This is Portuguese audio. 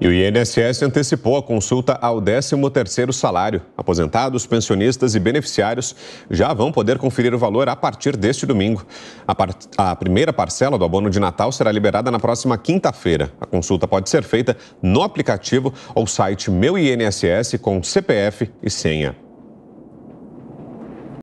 E o INSS antecipou a consulta ao 13º salário. Aposentados, pensionistas e beneficiários já vão poder conferir o valor a partir deste domingo. A, a primeira parcela do abono de Natal será liberada na próxima quinta-feira. A consulta pode ser feita no aplicativo ou site Meu INSS com CPF e senha.